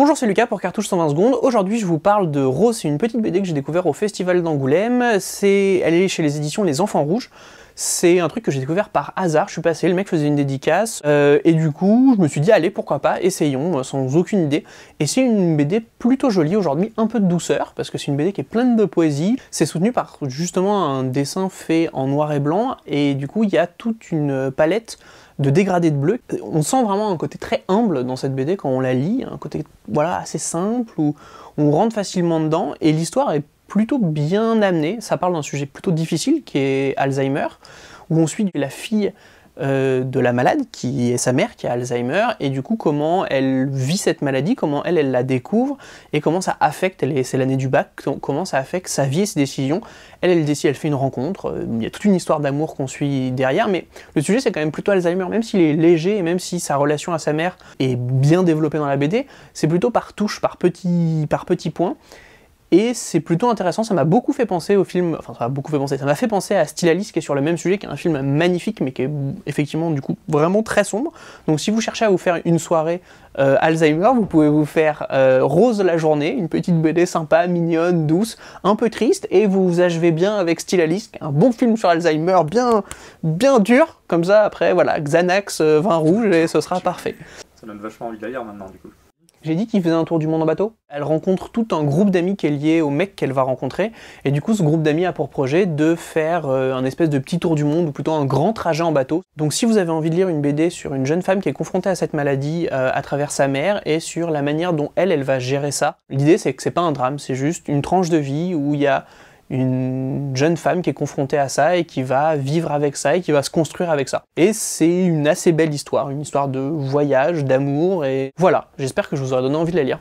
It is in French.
Bonjour, c'est Lucas pour Cartouche 120 secondes. Aujourd'hui, je vous parle de Rose, c'est une petite BD que j'ai découvert au Festival d'Angoulême. C'est, elle est chez les éditions Les Enfants Rouges. C'est un truc que j'ai découvert par hasard. Je suis passé, le mec faisait une dédicace euh, et du coup, je me suis dit allez, pourquoi pas, essayons, euh, sans aucune idée. Et c'est une BD plutôt jolie aujourd'hui, un peu de douceur parce que c'est une BD qui est pleine de poésie. C'est soutenu par justement un dessin fait en noir et blanc et du coup, il y a toute une palette de dégradé de bleu. On sent vraiment un côté très humble dans cette BD quand on la lit, un côté voilà, assez simple où on rentre facilement dedans et l'histoire est plutôt bien amenée. Ça parle d'un sujet plutôt difficile qui est Alzheimer, où on suit la fille euh, de la malade, qui est sa mère, qui a Alzheimer, et du coup comment elle vit cette maladie, comment elle, elle la découvre, et comment ça affecte, c'est l'année du bac, comment ça affecte sa vie et ses décisions. Elle, elle décide, elle fait une rencontre, euh, il y a toute une histoire d'amour qu'on suit derrière, mais le sujet c'est quand même plutôt Alzheimer, même s'il est léger, et même si sa relation à sa mère est bien développée dans la BD, c'est plutôt par touche, par petits, par petits points. Et c'est plutôt intéressant, ça m'a beaucoup fait penser au film, enfin ça m'a beaucoup fait penser, ça m'a fait penser à Stylalis qui est sur le même sujet, qui est un film magnifique mais qui est effectivement du coup vraiment très sombre. Donc si vous cherchez à vous faire une soirée euh, Alzheimer, vous pouvez vous faire euh, Rose la journée, une petite BD sympa, mignonne, douce, un peu triste, et vous vous achevez bien avec Stylalis, un bon film sur Alzheimer, bien, bien dur, comme ça après voilà, Xanax, euh, vin rouge et ce sera parfait. Ça donne vachement envie d'ailleurs maintenant du coup. J'ai dit qu'il faisait un tour du monde en bateau. Elle rencontre tout un groupe d'amis qui est lié au mec qu'elle va rencontrer. Et du coup, ce groupe d'amis a pour projet de faire euh, un espèce de petit tour du monde, ou plutôt un grand trajet en bateau. Donc si vous avez envie de lire une BD sur une jeune femme qui est confrontée à cette maladie euh, à travers sa mère, et sur la manière dont elle, elle va gérer ça, l'idée c'est que c'est pas un drame, c'est juste une tranche de vie où il y a une jeune femme qui est confrontée à ça et qui va vivre avec ça et qui va se construire avec ça. Et c'est une assez belle histoire, une histoire de voyage, d'amour et voilà, j'espère que je vous aurai donné envie de la lire.